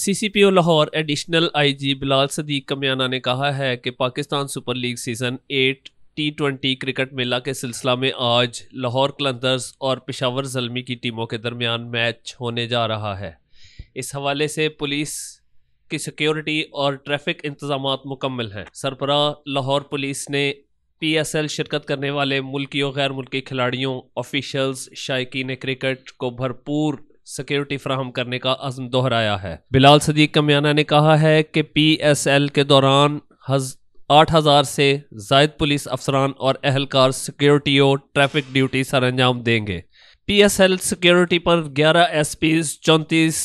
CCPO Lahore additional IG Bilal Sadiq Kamiana ने कहा है कि Pakistan Super League season eight T twenty cricket मेला के सिलसिला में आज लाहौर कलंदर्स और पिशावर जलमी की टीमों के दरमियान मैच होने जा रहा है इस हवाले से पुलिस की सिक्योरिटी और ट्रैफिक इंतजाम मुकम्मल हैं सरबरा लाहौर पुलिस ने पी एस एल शिरकत करने वाले मुल्की और गैर मुल्की खिलाड़ियों ऑफिशल्स ने क्रिकेट को भरपूर सिक्योरिटी फ्राहम करने का अज़म दोहराया है बिलाल सदीक कमियाना ने कहा है कि पी एस एल के दौरान हज आठ हज़ार से जायद पुलिस अफसरान और अहलकार सिक्योरिटी और ट्रैफिक ड्यूटी सर अंजाम देंगे पी एस एल सिक्योरिटी पर ग्यारह एस पीज चौंतीस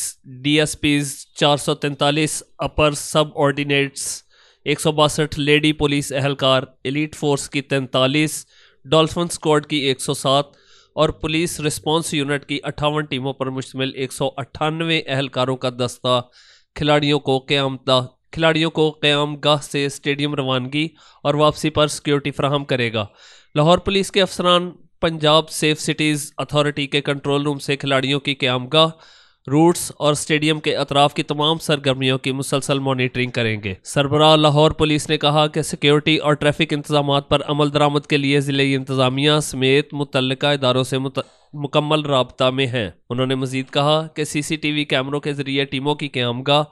डी एस पीज चार सौ तैंतालीस अपर सब ऑर्डिनेट्स एक सौ बासठ लेडी पुलिस अहलकार एलिट फोर्स की तैंतालीस डॉल्फिन स्क्वाड की एक सौ सात और पुलिस रिस्पांस यूनिट की अट्ठावन टीमों पर मुश्तमिल एक सौ अट्ठानवे एहलकारों का दस्ता खिलाड़ियों को क्याम खिलाड़ियों को क्याम गाह से स्टेडियम रवानगी और वापसी पर सिक्योरिटी फ्राहम करेगा लाहौर पुलिस के अफसरान पंजाब सेफ सिटीज़ अथॉरिटी के कंट्रोल रूम से खिलाड़ियों की क्याम गाह रूट्स और स्टेडियम के अतराफ की तमाम सरगर्मियों की मुसलसल मॉनिटरिंग करेंगे सरबराह लाहौर पुलिस ने कहा कि सिक्योरिटी और ट्रैफिक इंतजाम पर अमल दरामद के लिए ज़िले इंतजामिया समेत मुतल इदारों से मुत... मुकम्मल रबता में हैं उन्होंने मजीद कहा कि सी सी टी वी कैमरों के ज़रिए टीमों की क्यामगा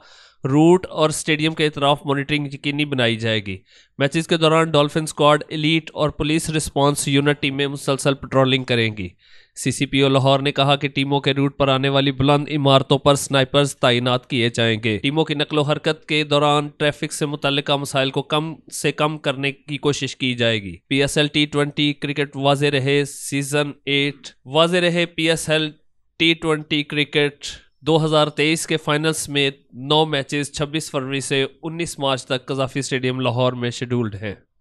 रूट और स्टेडियम के इतराफ मॉनिटरिंग यकीनी बनाई जाएगी मैचेस के दौरान डॉल्फिन स्क्वाड एलीट और पुलिस रिस्पांस यूनिट टीमें मुसलसल पेट्रोलिंग करेंगी सीसीपीओ लाहौर ने कहा कि टीमों के रूट पर आने वाली बुलंद इमारतों पर स्नाइपर्स तैनात किए जाएंगे टीमों की नकलो हरकत के दौरान ट्रैफिक से मुतल मसाइल को कम से कम करने की कोशिश की जाएगी P S L T twenty cricket वाजे रहे सीजन एट वाजे रहे P S L T twenty cricket 2023 के फाइनल्स में नौ मैचेस 26 फरवरी से 19 मार्च तक कजाफी स्टेडियम लाहौर में शेड्यूल्ड हैं